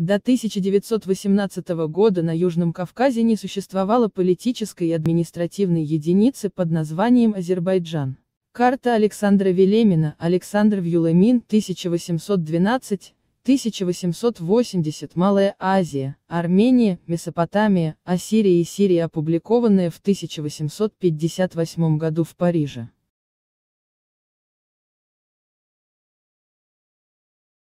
До 1918 года на Южном Кавказе не существовало политической и административной единицы под названием Азербайджан. Карта Александра Велемина, Александр Вюлемин, 1812, 1880 Малая Азия, Армения, Месопотамия, Ассирия и Сирия опубликованная в 1858 году в Париже.